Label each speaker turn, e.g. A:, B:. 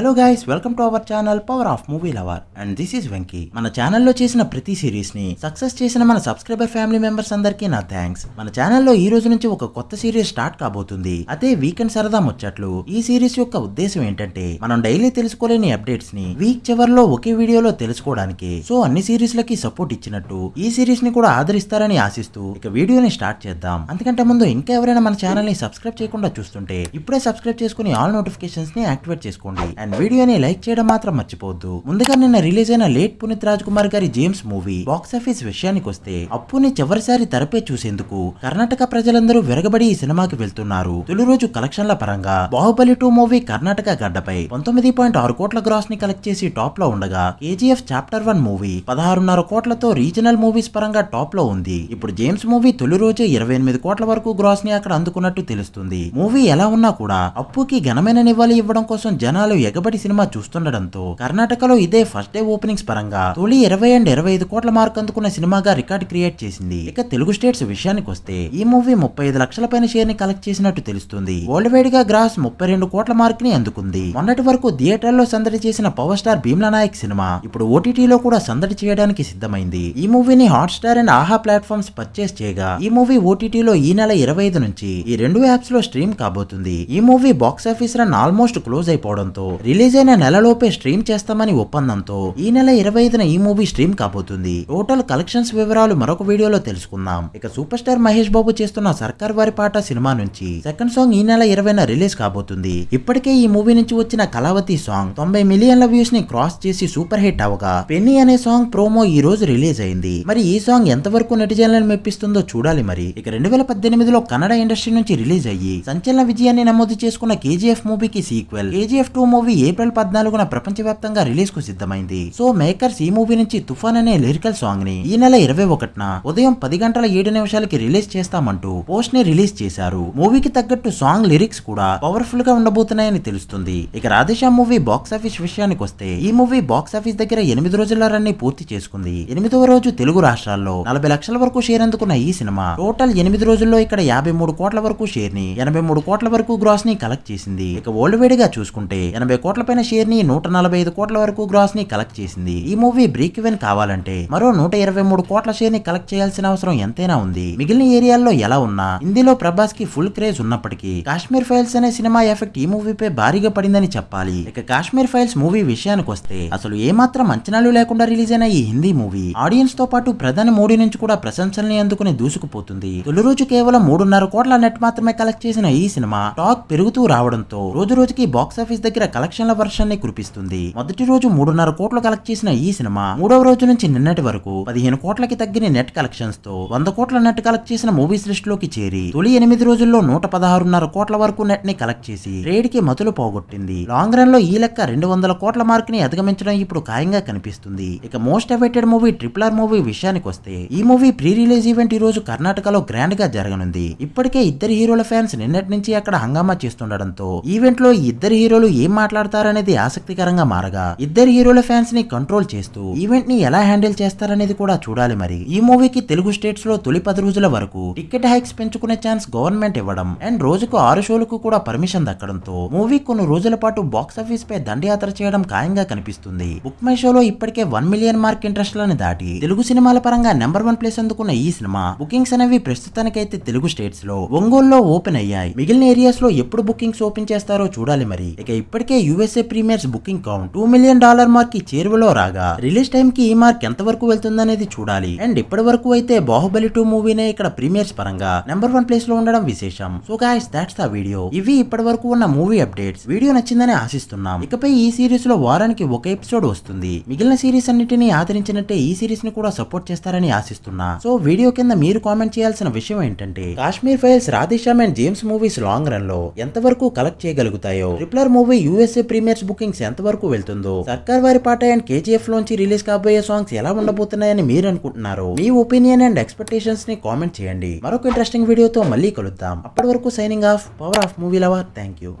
A: hello guys welcome to our channel power of movie lover and this is Venky మన ఛానల్లో చేసిన ప్రతి series ని సక్సెస్ చేసిన మన సబ్స్క్రైబర్ ఫ్యామిలీ మెంబర్స్ అందరికీ నా థ్యాంక్స్ మన ఛానల్లో ఈ రోజు నుంచి ఒక కొత్త సిరీస్ స్టార్ట్ కాబోతుంది అదే వీకెండ్ సరదా ముచ్చట్లు ఈ సిరీస్ యొక్క ఉద్దేశం ఏంటంటే మనం డైలీ తెలుసుకోలేని అప్డేట్స్ ని వీక్ చివరిలో ఒకే వీడియోలో తెలుసుకోవడానికి సో అన్ని సిరీస్ లకి సపోర్ట్ ఇచ్చినట్టు ఈ సిరీస్ ని కూడా ఆదరిస్తారని ఆశిస్తూ ఇక వీడియోని స్టార్ట్ చేద్దాం అంతకంటే ముందు ఇంకా ఎవరైనా మన ఛానల్ ని సబ్స్క్రైబ్ చేయకుండా చూస్తుంటే ఇప్పుడే సబ్స్క్రైబ్ చేసుకుని ఆల్ నోటిఫికేషన్స్ ని యాక్టివేట్ చేసుకోండి అండ్ అండ్ వీడియోని లైక్ చేయడం మాత్రం మర్చిపోద్దు ముందుగా నిన్న రిలీజ్ అయిన లేట్ పునీత్ రాజ్ కుమార్ గారి జేమ్స్ మూవీ బాక్సాఫీస్ విషయానికి వస్తే అప్పుని చివరిసారి తెరపే చూసేందుకు కర్ణాటక ప్రజలందరూ విరగబడి ఈ సినిమాకి వెళ్తున్నారు తొలి రోజు కలెక్షన్ల పరంగా బాహుబలి టూ మూవీ కర్ణాటక గడ్డపై పంతొమ్మిది పాయింట్ ఆరు కోట్ల గ్రాస్ ని కలెక్ట్ చేసి టాప్ లో ఉండగా కేజీఎఫ్ చాప్టర్ వన్ మూవీ పదహారున్నర కోట్లతో రీజనల్ మూవీస్ పరంగా టాప్ లో ఉంది ఇప్పుడు జేమ్స్ మూవీ తొలి రోజే ఇరవై ఎనిమిది కోట్ల వరకు గ్రాస్ ని అక్కడ అందుకున్నట్టు తెలుస్తుంది మూవీ ఎలా ఉన్నా కూడా అప్పుకి ఘనమైన నివాళి ఇవ్వడం కోసం జనాలు ఎగ దిగబడి సినిమా చూస్తుండడంతో కర్ణాటకలో ఇదే ఫస్ట్ డే ఓపెనింగ్స్ పరంగా తొలి ఇరవై అండ్ ఇరవై ఐదు కోట్ల మార్క్ అందుకున్న సినిమాగా రికార్డ్ క్రియేట్ చేసింది ఇక తెలుగు స్టేట్స్ విషయానికి వస్తే ఈ మూవీ ముప్పై ఐదు లక్షల పైన షేర్ ని కలెక్ట్ చేసినట్టు తెలుస్తుంది వరల్డ్ వైడ్ గా గ్రాస్ ముప్పై రెండు కోట్ల మార్క్ ని అందుకుంది మొన్నటి వరకు థియేటర్లో సందడి చేసిన పవర్ స్టార్ భీమ్లా నాయక్ సినిమా ఇప్పుడు ఓటీటీలో కూడా సందడి చేయడానికి సిద్ధమైంది ఈ మూవీని Hotstar and Aha platforms purchase చేయగా ఈ మూవీ ఓటీటీలో ఈ నెల ఇరవై ఐదు నుంచి ఈ రెండు యాప్స్ లో స్ట్రీమ్ కాబోతుంది ఈ movie box office run almost close అయిపోవడంతో రిలీజ్ అయిన నెలలోపే స్ట్రీమ్ చేస్తామని ఒప్పందంతో ఈ నెల ఇరవై ఐదున ఈ మూవీ స్ట్రీమ్ కాబోతుంది టోటల్ కలెక్షన్స్ వివరాలు మరొక వీడియోలో తెలుసుకుందాం ఇక సూపర్ స్టార్ మహేష్ బాబు చేస్తున్న సర్కార్ వారి పాట సినిమా నుంచి సెకండ్ సాంగ్ ఈ నెల ఇరవైన రిలీజ్ కాబోతుంది ఇప్పటికే ఈ మూవీ నుంచి వచ్చిన కళావతి సాంగ్ తొంభై మిలియన్ల వ్యూస్ ని క్రాస్ చేసి సూపర్ హిట్ అవగా పెన్నీ అనే సాంగ్ ప్రోమో ఈ రోజు రిలీజ్ అయింది మరి ఈ సాంగ్ ఎంతవరకు నెటిజన్లను మెప్పిస్తుందో చూడాలి మరి ఇక రెండు వేల పద్దెనిమిదిలో కన్నడ ఇండస్ట్రీ నుంచి రిలీజ్ అయ్యి సంచలన విజయాన్ని నమోదు చేసుకున్న కేజీఎఫ్ మూవీకి sequel KGF two movie movie April పద్నాలుగున వ్యాప్తంగా రిలీజ్ కు సిద్ధమైంది సో మేకర్స్ ఈ మూవీ నుంచి తుఫాన్ అనే లిరికల్ సాంగ్ ని ఈ నెల ఇరవై ఒకటిన ఉదయం పది గంటల ఏడు నిమిషాలకి రిలీజ్ చేస్తామంటూ పోస్ట్ ని రిలీజ్ చేశారు మూవీకి తగ్గట్టు సాంగ్ లిరిక్స్ కూడా పవర్ఫుల్ గా ఉండబోతున్నాయని తెలుస్తుంది ఇక రాధేశ్యామ్ మూవీ బాక్స్ ఆఫీస్ విషయానికి వస్తే ఈ మూవీ బాక్స్ ఆఫీస్ దగ్గర ఎనిమిది రోజుల రన్ ని పూర్తి చేసుకుంది ఎనిమిదవ రోజు తెలుగు రాష్ట్రాల్లో నలభై లక్షల వరకు షేర్ అందుకున్న ఈ సినిమా టోటల్ ఎనిమిది రోజుల్లో ఇక్కడ యాభై మూడు కోట్ల వరకు షేర్ ని ఎనభై మూడు కోట్ల వరకు గ్రాస్ ని కలెక్ట్ చేసింది ఇక వరల్డ్ వైడ్ గా చూసుకుంటే ఎనభై కోట్ల పైన షేర్ ని నూట నలభై ఐదు కోట్ల వరకు గ్రాస్ ని కలెక్ట్ చేసింది ఈ మూవీ బ్రేక్ ఈవెన్ కావాలంటే మరో నూట ఇరవై మూడు కోట్ల షేర్ ని కలెక్ట్ చేయాల్సిన అవసరం ఎంతైనా ఉంది మిగిలిన ఏరియాల్లో ఎలా ఉన్నా హిందీలో ప్రభాస్ కి ఫుల్ క్రేజ్ ఉన్నప్పటికీ కాశ్మీర్ ఫైల్స్ అనే సినిమా ఎఫెక్ట్ ఈ మూవీపై భారీగా పడిందని చెప్పాలి ఇక కాశ్మీర్ ఫైల్స్ మూవీ విషయానికి వస్తే అసలు ఏమాత్రం అంచనాలు లేకుండా రిలీజ్ అయిన ఈ హిందీ మూవీ ఆడియన్స్ తో పాటు ప్రధాని మోడీ నుంచి కూడా ప్రశంసల్ని అందుకుని దూసుకుపోతుంది తొలి రోజు కేవలం మూడున్నర కోట్ల నెట్ మాత్రమే కలెక్ట్ చేసిన ఈ సినిమా టాక్ పెరుగుతూ రావడంతో రోజు రోజుకి బాక్సాఫీస్ దగ్గర కలెక్ట్ కలెక్షన్ల వర్షాన్ని కురిపిస్తుంది మొదటి రోజు మూడున్నర కోట్లు కలెక్ట్ చేసిన ఈ సినిమా మూడవ రోజు నుంచి నిన్నటి వరకు పదిహేను కోట్లకి తగ్గిన నెట్ కలెక్షన్స్ తో వంద కోట్ల నెట్ కలెక్ట్ చేసిన మూవీస్ లిస్ట్ లోకి చేరి తొలి ఎనిమిది రోజుల్లో నూట పదహారున్నర కోట్ల వరకు నెట్ ని కలెక్ట్ చేసి రేడ్ కి మతులు పోగొట్టింది లాంగ్ రన్ లో ఈ లెక్క రెండు వందల కోట్ల మార్క్ ని అధిగమించడం ఇప్పుడు ఖాయంగా కనిపిస్తుంది ఇక most awaited movie triple R movie విషయానికి వస్తే ఈ మూవీ ప్రీ రిలీజ్ ఈవెంట్ ఈ రోజు కర్ణాటకలో గ్రాండ్ గా జరగనుంది ఇప్పటికే ఇద్దరు హీరోల ఫ్యాన్స్ నిన్నటి నుంచి అక్కడ హంగామా చేస్తుండడంతో ఈవెంట్ లో ఇద్దరు హీరోలు ఏం మాట్లాడారు మాట్లాడతారనేది ఆసక్తికరంగా మారగా ఇద్దరు హీరోల ఫ్యాన్స్ ని కంట్రోల్ చేస్తూ ఈవెంట్ ని ఎలా హ్యాండిల్ చేస్తారనేది కూడా చూడాలి మరి ఈ మూవీకి తెలుగు స్టేట్స్ లో తొలి పది రోజుల వరకు టికెట్ హైక్స్ పెంచుకునే ఛాన్స్ గవర్నమెంట్ ఇవ్వడం అండ్ రోజుకు ఆరు షోలకు కూడా పర్మిషన్ దక్కడంతో మూవీ కొన్ని రోజుల పాటు బాక్స్ ఆఫీస్ పై దండయాత్ర చేయడం ఖాయంగా కనిపిస్తుంది బుక్ మై షోలో ఇప్పటికే వన్ మిలియన్ మార్క్ ఇంట్రెస్ట్ లను దాటి తెలుగు సినిమాల పరంగా నెంబర్ వన్ ప్లేస్ అందుకున్న ఈ సినిమా బుకింగ్స్ అనేవి ప్రస్తుతానికైతే తెలుగు స్టేట్స్ లో ఒంగోలులో ఓపెన్ అయ్యాయి మిగిలిన ఏరియాస్ లో ఎప్పుడు బుకింగ్స్ ఓపెన్ చేస్తారో చూడాలి మరి ఇక ఇప్పటికే USA premieres booking count two million dollar mark ఈ చేరువలో రాగా రిలీజ్ టైం కి ఈ మార్క్ ఎంత వరకు వెళ్తుందనేది చూడాలి అండ్ ఇప్పటి వరకు అయితే బాహుబలి టూ మూవీనే ఇక్కడ ప్రీమియర్స్ పరంగా నెంబర్ వన్ ప్లేస్ లో ఉండడం విశేషం so guys that's the video ఇవి ఇప్పటి వరకు ఉన్న మూవీ అప్డేట్స్ వీడియో నచ్చిందని ఆశిస్తున్నాం ఇకపై ఈ సిరీస్ లో వారానికి ఒక ఎపిసోడ్ వస్తుంది మిగిలిన సిరీస్ అన్నిటినీ ఆదరించినట్టే ఈ సిరీస్ ని కూడా సపోర్ట్ చేస్తారని ఆశిస్తున్నా సో వీడియో కింద మీరు కామెంట్ చేయాల్సిన విషయం ఏంటంటే Kashmir files Radhe Shyam and James movies long run లో ఎంతవరకు కలెక్ట్ చేయగలుగుతాయో ట్రిప్లర్ movie USA movies premieres bookings ఎంతవరకు వెళ్తుందో సర్కార్ వారి పాట అండ్ కేజీఎఫ్ లోంచి రిలీజ్ కాబోయే సాంగ్స్ ఎలా ఉండబోతున్నాయని మీరు అనుకుంటున్నారు మీ ఒపీనియన్ అండ్ ఎక్స్పెక్టేషన్స్ ని కామెంట్ చేయండి మరొక ఇంట్రెస్టింగ్ వీడియోతో మళ్ళీ కలుద్దాం అప్పటి వరకు signing off power of movie lover thank you